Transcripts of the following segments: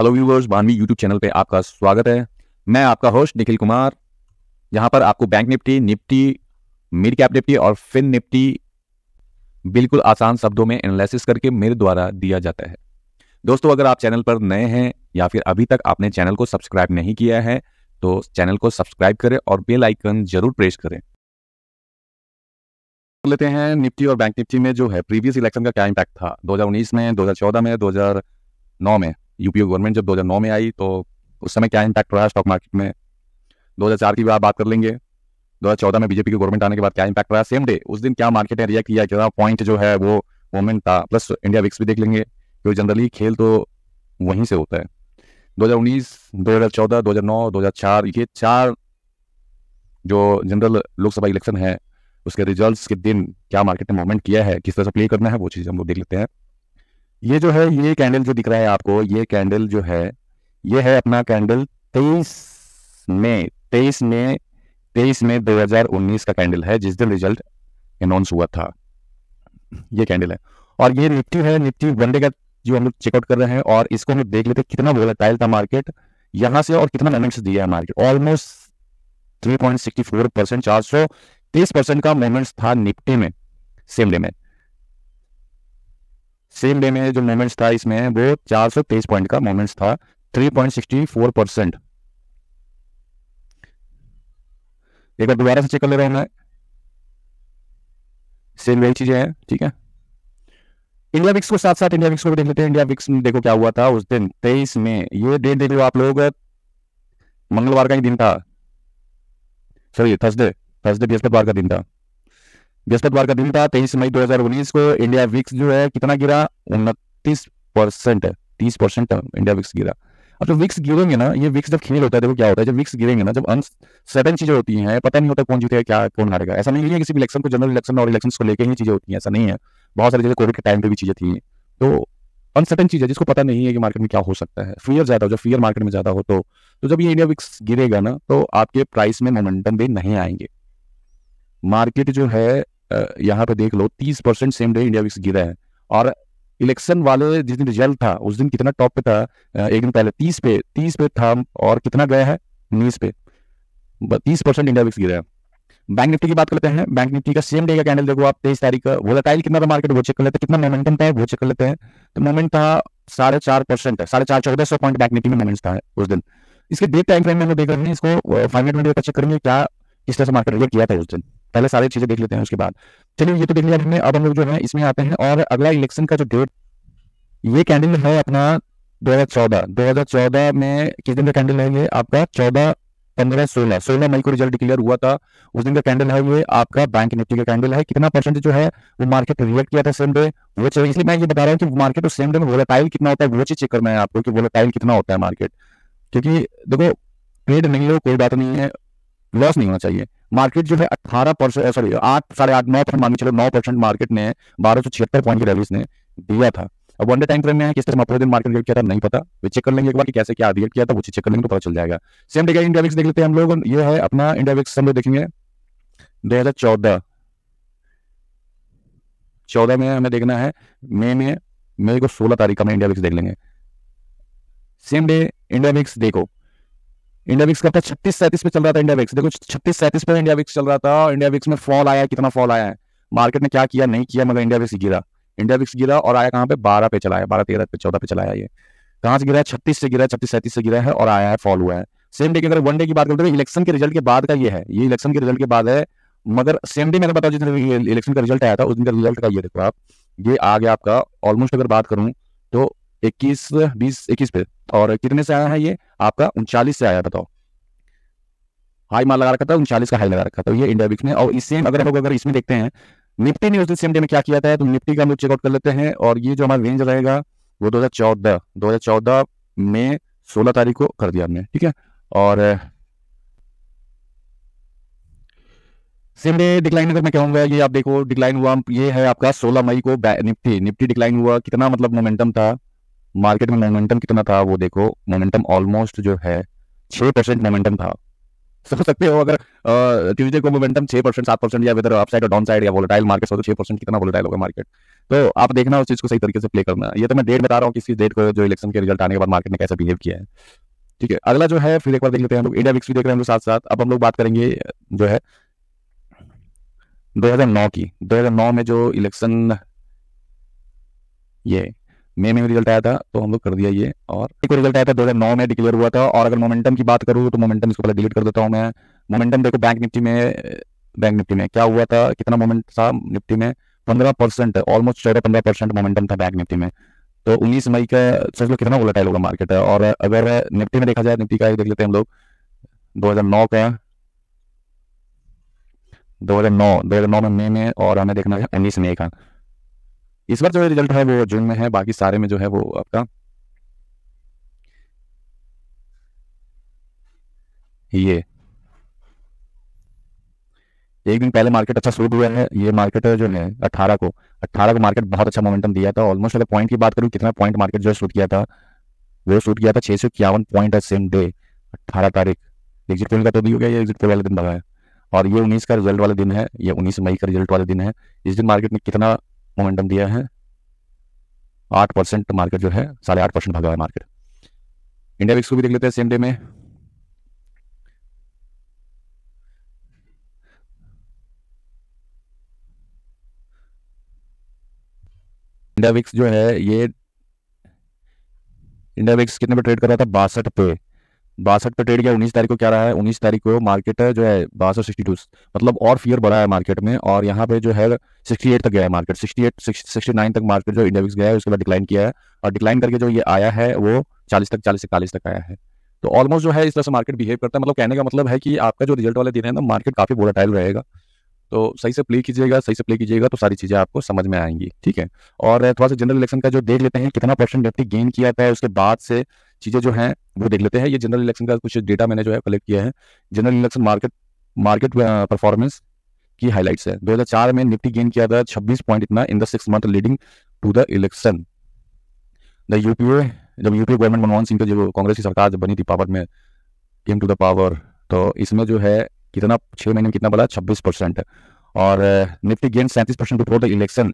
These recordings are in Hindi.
हेलो व्यूवर्स बानवी यूट्यूब चैनल पे आपका स्वागत है मैं आपका होस्ट निखिल कुमार यहाँ पर आपको bank Nifty Nifty mid cap Nifty और फिन निफ्टी बिल्कुल आसान शब्दों में एनालिसिस करके मेरे द्वारा दिया जाता है दोस्तों अगर आप चैनल पर नए हैं या फिर अभी तक आपने चैनल को सब्सक्राइब नहीं किया है तो चैनल को सब्सक्राइब करें और बेल आइकन जरूर प्रेस करें लेते हैं निफ्टी और बैंक निफ्टी में जो है प्रीवियस इलेक्शन का क्या इम्पैक्ट था 2019 में 2014 में 2009 में यूपीए गवर्नमेंट जब 2009 में आई तो उस समय क्या इम्पैक्ट रहा स्टॉक मार्केट में 2004 की बात कर लेंगे 2014 में बीजेपी की गवर्नमेंट आने के बाद क्या इम्पैक्ट रहा सेम डे उस दिन क्या मार्केट ने रिएक्ट किया कितना पॉइंट जो है वो मोमेंट था प्लस इंडिया विक्स भी देख लेंगे क्योंकि जनरली खेल तो वहीं से होता है 2019, 2014, 2009, 2004 ये चार जो जनरल लोकसभा इलेक्शन है उसके रिजल्ट्स के दिन क्या मार्केट ने मूवमेंट किया है किस तरह से प्ले करना है वो चीज़ हम लोग देख लेते हैं ये जो है ये कैंडल जो दिख रहा है आपको ये कैंडल जो है ये है अपना कैंडल तेईस में तेईस में तेईस में उन्नीस का कैंडल है जिस दिन रिजल्ट अनाउंस हुआ था ये कैंडल है और ये निफ्टी है निफ्टी वनडे का जो हम लोग चेकआउट कर रहे हैं और इसको हम देख लेते कितना कितना टाइल था मार्केट यहाँ से और कितना मोमेंट्स दिया है market almost three point sixty four percent चार सौ तेईस परसेंट का मोमेंट्स था निफ्टी में सेम डे में सेम डे में जो मोमेंट्स था इसमें वो चार सौ तेईस पॉइंट का मोमेंट्स था three point sixty four percent एक बार दोबारा से चेक कर ले रहे हैं मैं सेम वही चीजें हैं ठीक है इंडिया विक्स को साथ साथ इंडिया विक्स को भी देख लेते हैं इंडिया विक्स में देखो क्या हुआ था उस दिन तेईस में ये डेट देख लो आप लोग मंगलवार का ही दिन था सॉरी थर्सडे थर्सडे बृहस्पतिवार का दिन था बृहस्पतिवार का दिन था तेईस मई 2019 को इंडिया विक्स जो है कितना गिरा उनतीस परसेंट तीस परसेंट इंडिया विक्स गिरा अब जो विक्स गिरेंगे ना ये विक्स जब खेल होता है देखो क्या होता है जब विक्स गिरेंगे ना जब अनसर्टन चीजें होती हैं पता नहीं होता कौन जीतेगा क्या कौन हारेगा ऐसा नहीं है किसी भी इलेक्शन को जनरल इलेक्शन और इलेक्शन को लेकर ही चीजें होती हैं ऐसा नहीं है बहुत सारी जैसे कोविड के टाइम पे भी चीजें थी तो अनसर्टन चीज है जिसको पता नहीं है कि मार्केट में क्या हो सकता है फियर ज्यादा हो जब फियर मार्केट में ज्यादा हो तो तो जब ये इंडिया विक्स गिरेगा ना तो आपके प्राइस में मोमेंटम भी नहीं आएंगे मार्केट जो है यहाँ पे देख लो तीस percent same day India VIX गिरा है और इलेक्शन वाले जिस दिन रिजल्ट था उस दिन कितना टॉप पे था एक दिन पहले तीस पे तीस पे था और कितना गया है उन्नीस पे तीस परसेंट इंडिया विक्स गिरा है बैंक निफ्टी की बात करते हैं बैंक निफ्टी का सेम डे का कैंडल देखो आप तेईस तारीख का वोलाटाइल कितना था मार्केट वो चेक कर लेते हैं कितना मोमेंटम था वो चेक कर लेते हैं तो मोमेंट था साढ़े चार परसेंट है साढ़े चार चौदह सौ पॉइंट बैंक निफ्टी में मोमेंट था उस दिन इसके डेट टाइम फ्रेम में हम देख रहे हैं इसको फाइव मिनट में चेक करेंगे क्या किस तरह से मार्केट रिजेक्ट किया था उस दिन पहले सारी चीजें देख लेते हैं उसके बाद चलिए ये तो देख लिया हमने अब हम लोग जो है इसमें आते हैं और अगला इलेक्शन का जो डेट ये कैंडल है अपना दो दो हजार चौदह हजार चौदह में किस दिन का कैंडल है ये आपका चौदह पंद्रह सोलह सोलह मई को रिजल्ट डिक्लेयर हुआ था उस दिन का कैंडल है ये आपका बैंक निफ्टी का कैंडल है कितना परसेंट जो है वो मार्केट रिएक्ट किया था सेम डे वो चीज इसलिए मैं ये बता रहा हूँ कि मार्केट सेम डे में वोलेटाइल कितना होता है वो चीज चेक करना है आपको कि वोलेटाइल कितना होता है मार्केट क्योंकि देखो ट्रेड नहीं हो कोई बात नहीं है लॉस नहीं होना चाहिए मार्केट जो है अठारह परसेंट सॉरी आठ साढ़े आठ नौ परसेंट मान चलो नौ परसेंट मार्केट ने बारह सौ छिहत्तर पॉइंट की रेवल्यूज ने दिया था अब वन डे टाइम फ्रेम में है किस तरह पूरे दिन मार्केट रिएक्ट किया था नहीं पता वे चेक कर लेंगे एक बार कि कैसे क्या रिएक्ट किया था वो चेक कर लेंगे तो पता चल जाएगा सेम डे का इंडियाविक्स देख लेते हैं हम लोग ये है अपना इंडियाविक्स हम लोग देखेंगे दो हजार चौदह चौदह में हमें देखना है मई में मई को सोलह तारीख का इंडिया विक्स देख लेंगे सेम डे इंडिया विक्स देखो इंडिया विक्स का छत्तीस सैंतीस पे चल रहा था इंडिया विक्स देखो छत्तीस सैंतीस पे इंडिया विक्स चल रहा था इंडिया विक्स में फॉल आया कितना फॉल आया है मार्केट ने क्या किया नहीं किया मगर इंडिया विक्स गिरा इंडिया विक्स गिरा और आया कहाँ पे बारह पे चलाया बारह तेरह पे चौदह पे चलाया ये कहाँ से गिरा है छत्तीस से गिरा है छत्तीस सैंतीस से गिरा है और आया है फॉल हुआ है सेम डे की अगर वन डे की बात करते हैं इलेक्शन के रिजल्ट के बाद का ये है ये इलेक्शन के रिजल्ट के बाद है मगर सेम डे मैंने बताया जिस दिन इलेक्शन का रिजल्ट आया था उस दिन का रिजल्ट का ये देखो आप ये आ गया आपका ऑलमोस्ट अगर बात करूँ इक्कीस बीस इक्कीस पे और कितने से आया है ये आपका उनचालीस से आया बताओ हाई माल लगा रखा था उनचालीस का हाई लगा रखा था ये इंडिया विक्स ने और इससे अगर हम अगर इसमें देखते हैं निफ्टी ने उस सेम डे में क्या किया था तो निफ्टी का हम लोग चेकआउट कर लेते हैं और ये जो हमारा रेंज रहेगा वो 2014 2014 में सोलह तारीख को कर दिया हमने ठीक है और सेम डे डिक्लाइन अगर मैं कहूंगा ये आप देखो डिक्लाइन हुआ ये है आपका 16 मई को निफ्टी निफ्टी डिक्लाइन हुआ कितना मतलब मोमेंटम था मार्केट में मोमेंटम कितना था वो देखो मोमेंटम ऑलमोस्ट जो है छह परसेंट मोमेंटम था सोच सकते हो अगर ट्यूजडे को मोमेंटम छह परसेंट सात परसेंट या वेदर अपसाइड और डाउन साइड या वोलेटाइल मार्केट हो तो छह परसेंट कितना वोलेटाइल होगा मार्केट तो आप देखना उस चीज़ को सही तरीके से प्ले करना ये तो मैं डेट बता रहा हूँ किसी डेट को जो इलेक्शन के रिजल्ट आने के बाद मार्केट ने कैसे बिहेव किया है ठीक है अगला जो है फिर एक बार देख लेते हैं हम लोग इंडिया विक्स भी देख रहे हैं हम लोग साथ साथ अब हम लोग बात करेंगे जो है 2009 की 2009 में जो इलेक्शन ये मई में, रिजल्ट आया था तो हम लोग कर दिया ये और एक रिजल्ट आया था नौ में डिक्लेयर हुआ था और अगर मोमेंटम की बात करूँ तो मोमेंटम इसको पहले डिलीट कर देता हूँ मैं मोमेंटम देखो बैंक निफ्टी में बैंक निफ्टी में क्या हुआ था कितना मोमेंट था निफ्टी में पंद्रह परसेंट ऑलमोस्ट चौदह पंद्रह परसेंट मोमेंटम था बैंक निफ्टी में तो उन्नीस मई का सच लोग कितना बोला होगा मार्केट है और अगर निफ्टी में देखा जाए निफ्टी का देख लेते हैं हम लोग दो हजार नौ का दो दो हजार नौ हजार नौ में मई में और हमें देखना है उन्नीस मई का इस बार जो रिजल्ट है वो जून में है बाकी सारे में जो है वो आपका ये एक दिन पहले मार्केट अच्छा शुरू हुआ है ये मार्केट जो है अट्ठारह को अट्ठारह को मार्केट बहुत अच्छा मोमेंटम दिया था ऑलमोस्ट अगर पॉइंट की बात करूं कितना पॉइंट मार्केट जो शूट किया था वो शूट किया था छह सौ इक्यावन पॉइंट है सेम डे अट्ठारह तारीख एग्जिट पोल का तो भी हो गया ये एग्जिट पोल वाले दिन बढ़ा है और ये उन्नीस का रिजल्ट वाला दिन है ये उन्नीस मई का रिजल्ट वाला दिन है इस दिन मार्केट में कितना मोमेंटम दिया है आठ परसेंट मार्केट जो है साढ़े आठ परसेंट भागा है मार्केट इंडिया विक्स को भी देख लेते हैं सेम डे में इंडिया विक्स जो है ये इंडिया विक्स कितने पे ट्रेड कर रहा था बासठ पे बासठ का ट्रेड गया उन्नीस तारीख को क्या रहा है उन्नीस तारीख को मार्केट जो है बासठ सिक्सटी टू मतलब और फियर बढ़ा है मार्केट में और यहाँ पे जो है सिक्सटी एट तक गया है market sixty eight sixty nine तक मार्केट जो इंडेक्स गया है उसके बाद डिक्लाइन किया है और डिक्लाइन करके जो ये आया है वो चालीस तक चालीस से तक आया है तो ऑलमोस्ट जो है इस तरह से मार्केट बिहेव करता है मतलब कहने का मतलब है कि आपका जो रिजल्ट वाले दिन है ना मार्केट काफी वोलाटाइल रहेगा तो सही से प्ले कीजिएगा सही से प्ले कीजिएगा तो सारी चीज़ें आपको समझ में आएंगी ठीक है और थोड़ा सा जनरल इलेक्शन का जो देख लेते हैं कितना परसेंट व्यक्ति गेन किया जाता है उसके बाद से चीज़ें जो है वो देख लेते हैं ये जनरल इलेक्शन का कुछ डेटा मैंने जो है कलेक्ट किया है general election market market performance की हाईलाइट्स है दो में निफ्टी गेन किया था छब्बीस पॉइंट इतना in the six month leading to the election the UPA जब यूपीए गवर्नमेंट मनमोहन सिंह की जो कांग्रेस की सरकार जब बनी थी पावर में केम टू द पावर तो इसमें जो है कितना छह महीने में कितना बढ़ा छब्बीस परसेंट और निफ्टी गेन सैंतीस परसेंट बिफोर द इलेक्शन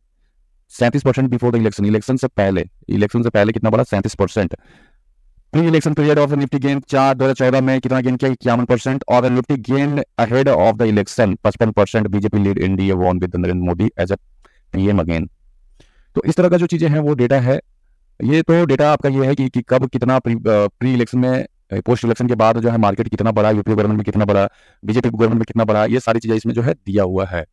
सैंतीस percent before the election election से पहले इलेक्शन से पहले कितना बढ़ा सैंतीस percent pre election period of the Nifty gain चार दो हजार चौदह में कितना गेन किया इक्यावन परसेंट और Nifty gain ahead of the election पचपन percent BJP lead India won with Narendra Modi as a PM again तो इस तरह का जो चीजें हैं वो डेटा है ये तो डेटा आपका ये है कि, कि कब कितना प्री इलेक्शन में पोस्ट इलेक्शन के बाद जो है मार्केट कितना बड़ा यूपी गवर्नमेंट में कितना बड़ा बीजेपी गवर्नमेंट में कितना बड़ा ये सारी चीजें इसमें जो है दिया हुआ है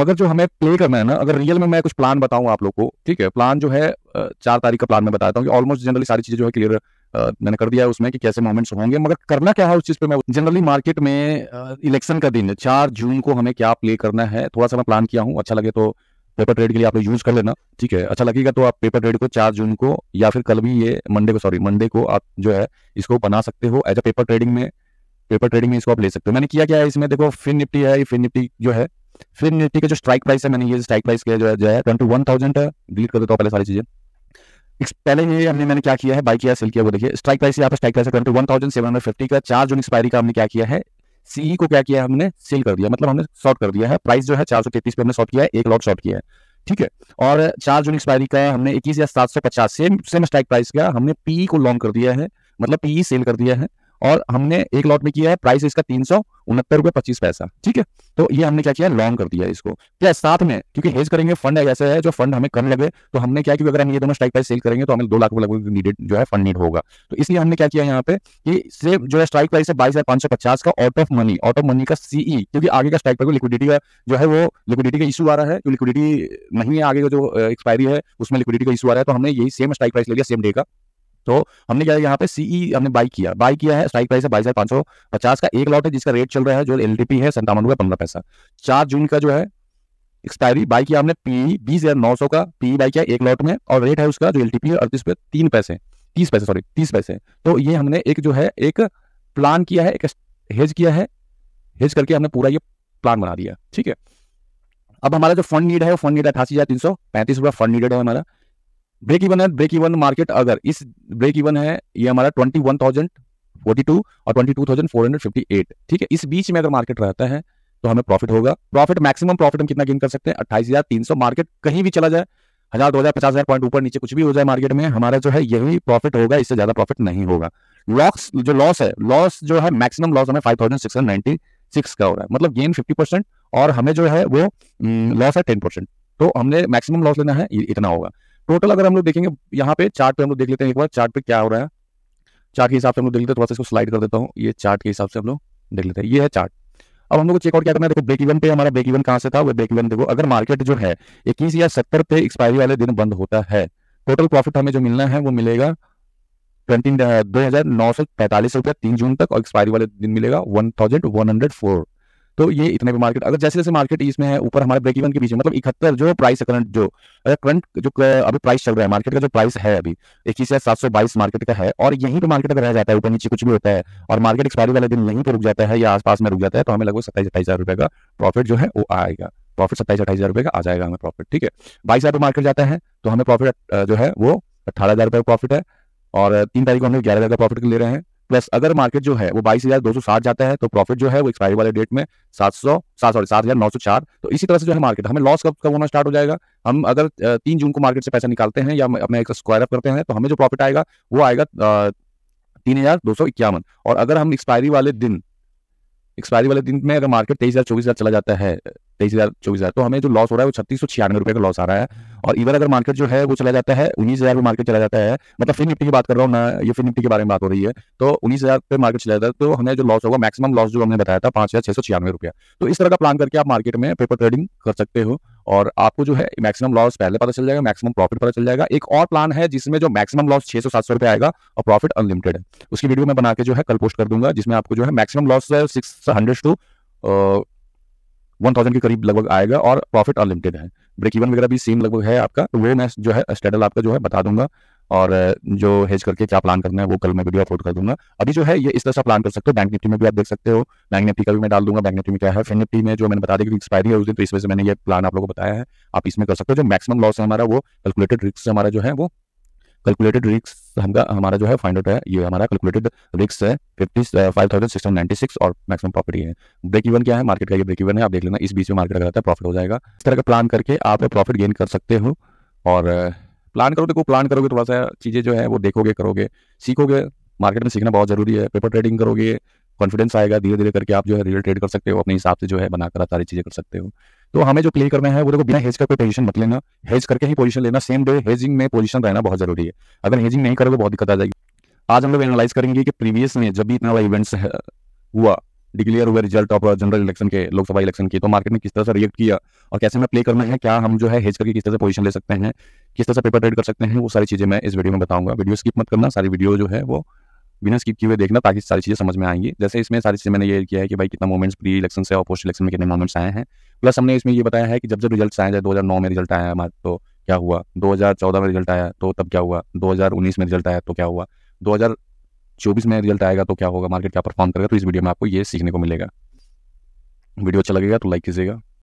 मगर जो हमें प्ले करना है ना अगर रियल में मैं कुछ प्लान बताऊं आप लोग को ठीक है प्लान जो है चार तारीख का प्लान मैं बताता हूँ ऑलमोस्ट जनरली सारी चीजें जो है क्लियर मैंने कर दिया है उसमें कि कैसे मोमेंट्स होंगे मगर करना क्या है उस चीज पे मैं जनरली मार्केट में इलेक्शन का दिन चार जून को हमें क्या प्ले करना है थोड़ा सा मैं प्लान किया हूँ अच्छा लगे तो पेपर ट्रेड के लिए आप लोग यूज कर लेना ठीक है अच्छा लगेगा तो आप पेपर ट्रेड को चार जून को या फिर कल भी ये मंडे को सॉरी मंडे को आप जो है इसको बना सकते हो एज अ पेपर ट्रेडिंग में पेपर ट्रेडिंग में इसको आप ले सकते हो मैंने किया क्या है इसमें देखो फिन निफ्टी है फिन निफ्टी जो है फिन निफ्टी का जो स्ट्राइक प्राइस है मैंने ये स्ट्राइक प्राइस का जो है जो है ट्वेंटी वन थाउजेंड है डिलीट कर देता हूँ पहले सारी चीजें पहले ये हमने मैंने क्या किया है बाई किया सेल किया वो देखिए स्ट्राइक प्राइस यहाँ पर strike price twenty one thousand seven hundred fifty का चार जून एक्सपायरी का हमने क्या किया है सीई को क्या किया हमने सेल कर दिया मतलब हमने शॉर्ट कर दिया है प्राइस जो है चार सौ तैतीस पे हमने शॉर्ट किया है एक लॉट शॉर्ट किया है ठीक है और चार जून एक्सपायरी का हमने इक्कीस या सात सौ पचास सेम सेम स्टाइक प्राइस का हमने पीई को लॉन्ग कर दिया है मतलब पीई सेल कर दिया है और हमने एक लॉट में किया है प्राइस इसका तीन सौ उनहत्तर रुपये पच्चीस पैसा ठीक है तो ये हमने क्या किया लॉन्ग कर दिया इसको क्या साथ में क्योंकि हेज करेंगे फंड ऐसा है जो फंड हमें कम लगे तो हमने क्या क्योंकि अगर हम ये दोनों स्ट्राइक प्राइस सेल करेंगे तो हमें दो लाख लगभग नीडेड जो है फंड नीड होगा तो इसलिए हमने क्या किया यहाँ पे कि सिर्फ जो है स्ट्राइक प्राइस है बाईस हजार पांच सौ पचास का out of money out of money का सीई e, क्योंकि आगे का स्ट्राइक प्राइस लिक्विडिटी का जो है वो लिक्विडिटी का इशू आ रहा है लिक्विडिटी नहीं है आगे का जो एक्सपायरी है उसमें लिक्विडिटी का इशू आ रहा है तो हमने यही सेम स्ट्राइक प्राइस ले लिया सेम डे का तो हमने क्या यहाँ पे सीई e हमने बाई किया बाई किया है स्ट्राइक प्राइस है बाईस हजार पांच सौ पचास का एक लॉट है जिसका रेट चल रहा है जो एल है संतावन रुपए पंद्रह पैसा चार जून का जो है एक्सपायरी बाई किया हमने पी e बीस हजार नौ सौ का पी बाई e किया एक लॉट में और रेट है उसका जो एल एलटीपी है अड़तीस पे तीन पैसे तीस पैसे सॉरी तीस पैसे तो ये हमने एक जो है एक प्लान किया है एक हेज किया है हेज करके हमने पूरा ये प्लान बना दिया ठीक है अब हमारा जो फंड नीड है वो फंड नीड है अठासी हजार तीन सौ पैंतीस रुपया फंड नीडेड है हमारा ब्रेक इवन है ब्रेक इवन मार्केट अगर इस ब्रेक इवन है ये हमारा twenty one thousand forty two और twenty two thousand four hundred fifty eight ठीक है इस बीच में अगर मार्केट रहता है तो हमें प्रॉफिट होगा प्रॉफिट मैक्सिमम प्रॉफिट हम कितना गेन कर सकते हैं अट्ठाईस हजार तीन सौ मार्केट कहीं भी चला जाए हजार दो हजार पचास हजार पॉइंट ऊपर नीचे कुछ भी हो जाए मार्केट में हमारा जो है यही प्रॉफिट होगा इससे ज्यादा प्रॉफिट नहीं होगा लॉस जो लॉस है लॉस जो है मैक्सिमम लॉस हमें five thousand six hundred ninety six का हो रहा है मतलब गेन फिफ्टी परसेंट और हमें जो है वो लॉस हम्म, है टेन परसेंट तो हमने मैक्सिमम लॉस लेना है इतना होगा टोटल अगर हम लोग देखेंगे यहाँ पे चार्ट पे हम लोग देख लेते हैं एक बार चार्ट पे क्या हो रहा है चार्ट के हिसाब से हम लोग देख लेते हैं थोड़ा सा इसको स्लाइड कर देता हूँ ये चार्ट के हिसाब से हम लोग देख लेते हैं ये है चार्ट अब हम लोग को चेकआउट क्या करना है देखो ब्रेक इवन पे हमारा ब्रेक इवन कहाँ से था वो ब्रेक इवन देखो अगर मार्केट जो है इक्कीस या सत्तर पे एक्सपायरी वाले दिन बंद होता है टोटल प्रॉफिट हमें जो मिलना है वो मिलेगा ट्वेंटी दो हजार नौ सौ पैंतालीस रुपया तीन जून तक और एक्सपायरी वाले दिन मिलेगा one thousand one hundred four तो ये इतने भी मार्केट अगर जैसे जैसे मार्केट इसमें है ऊपर हमारे ब्रेक इवन के बीच में मतलब इकहत्तर जो प्राइस है करंट जो अगर करंट जो अभी प्राइस चल रहा है मार्केट का जो प्राइस है अभी इक्कीस हजार सात सौ बाईस मार्केट का है और यहीं पर मार्केट अगर रह जाता है ऊपर नीचे कुछ भी होता है और मार्केट एक्सपायरी वाले दिन यहीं पर रुक जाता है या आसपास में रुक जाता है तो हमें लगभग सत्ताईस अट्ठाईस हजार रुपये का प्रॉफिट जो है वो आएगा प्रॉफिट सत्ताईस अट्ठाईस हजार का आ जाएगा हमें प्रॉफिट ठीक है बाईस हजार मार्केट जाता है तो हमें प्रॉफिट जो है वो अठारह हजार रुपये का प्रॉफिट है और तीन तारीख को हमने ग्यारह हजार का प्रॉफिट ले रहे हैं प्लस अगर मार्केट जो है वो बाईस हजार दो सौ साठ जाता है तो प्रॉफिट जो है वो एक्सपायरी वाले डेट में सात सौ सात सॉरी सात हजार नौ सौ चार तो इसी तरह से जो है मार्केट हमें लॉस कब कब होना स्टार्ट हो जाएगा हम अगर तीन जून को मार्केट से पैसा निकालते हैं या अपने एक स्क्वायर अप करते हैं तो हमें जो प्रॉफिट आएगा वो आएगा तीन हजार दो सौ इक्यावन और अगर हम एक्सपायरी वाले दिन एक्सपायरी वाले दिन में अगर मार्केट तेईस हजार चौबीस हजार चला जाता है तेईस हज़ार चौबीस हज़ार तो हमें जो लॉस हो रहा है वो छत्तीस सौ छियानवे रुपये का लॉस आ रहा है और इवन अगर मार्केट जो है वो चला जाता है उन्नीस हज़ार मार्केट चला जाता है मतलब फिन निफ्टी की बात कर रहा हूँ ना ये फिन निफ्टी के बारे में बात हो रही है तो उन्नीस हज़ार पे मार्केट चला जाता है तो हमें जो लॉस होगा मैक्सिमम लॉस जो हमने बताया था पांच हज़ार छह सौ छियानवे रुपया तो इस तरह का प्लान करके आप मार्केट में पेपर ट्रेडिंग कर सकते हो और आपको जो है मैक्सिमम लॉस पहले पता चल जाएगा मैक्सिमम प्रॉफिट पता चल जाएगा एक और प्लान है जिसमें जो मैक्सिमम लॉस छह सौ सात सौ रुपये आएगा और प्रॉफिट अनलिमिटेड है उसकी वीडियो मैं बना के जो है कल पोस्ट कर दूंगा जिसमें आपको जो है maximum loss six hundred two one thousand के करीब लगभग आएगा और प्रॉफिट अनलिमिटेड है ब्रेक इवन वगैरह भी सेम लगभग है आपका तो वो मैं जो है स्टेडल आपका जो है बता दूंगा और जो हेज करके क्या प्लान करना है वो कल मैं वीडियो अपलोड कर दूंगा अभी जो है ये इस तरह से प्लान कर सकते हो बैंक निफ्टी में भी आप देख सकते हो बैंक निफ्टी का भी मैं डाल दूंगा बैंक निफ्टी में क्या है फिन निफ्टी में जो मैंने बता दिया कि एक्सपायरी है उस दिन तो इस वजह से मैंने ये प्लान आप लोगों को बताया है आप इसमें कर सकते हो जो मैक्सिमम लॉस है हमारा वो कैलकुलेटेड रिस्क हमारा जो है वो कैलकुलेटेड रिस्क हमका हमारा जो है फाइंड आउट है ये हमारा कैलकुलेटेड रिक्स है fifty five thousand six ninety six और मैक्सिमम प्रॉफिट है ब्रेक इवन क्या है मार्केट का ये ब्रेक इवन है आप देख लेना इस बीच में मार्केट अगर आता है प्रॉफिट हो जाएगा इस तरह का प्लान करके आप प्रॉफिट गेन कर सकते हो और प्लान करो देखो प्लान करोगे थोड़ा सा चीज़ें जो है वो देखोगे करोगे सीखोगे मार्केट में सीखना बहुत जरूरी है पेपर ट्रेडिंग करोगे कॉन्फिडेंस आएगा धीरे धीरे करके आप जो है रियल ट्रेड कर सकते हो अपने हिसाब से जो है बनाकर सारी चीज़ें कर सकते हो तो हमें जो प्ले करना है वो देखो बिना हेज करके पोजीशन मत लेना हेज करके ही पोजीशन लेना सेम डे हेजिंग में पोजीशन रहना बहुत जरूरी है अगर हेजिंग नहीं करोगे बहुत दिक्कत आ जाएगी आज हम लोग एनालाइज करेंगे कि प्रीवियस में जब भी इतना बड़ा इवेंट्स हुआ डिक्लेयर हुआ रिजल्ट ऑफ जनरल इलेक्शन के लोकसभा इलेक्शन की तो मार्केट ने किस तरह से रिएक्ट किया और कैसे हमें प्ले करना है क्या हम जो है हेज करके किस तरह से पोजीशन ले सकते हैं किस तरह से पेपर ट्रेड कर सकते हैं वो सारी चीजें मैं इस वीडियो में बताऊंगा वीडियो स्किप मत करना सारी वीडियो जो है वो बिना स्किप किए हुए देखना ताकि सारी चीज़ें समझ में आएंगी जैसे इसमें सारी चीज़ें मैंने ये किया है कि भाई कितना मोमेंट्स प्री इलेक्शन से और पोस्ट इलेक्शन में कितने मोमेंट्स आए हैं प्लस हमने इसमें ये बताया है कि जब जब रिजल्ट आए दो हज़ार नौ में रिजल्ट आया हमारा तो क्या हुआ दो हज़ार चौदह में रिजल्ट आया तो तब क्या हुआ दो हज़ार उन्नीस में रिजल्ट आया तो क्या हुआ दो हज़ार चौबीस में रिजल्ट आएगा तो क्या होगा मार्केट क्या परफॉर्म करेगा तो इस वीडियो में आपको ये सीखने को मिलेगा वीडियो अच्छा लगेगा तो लाइक कीजिएगा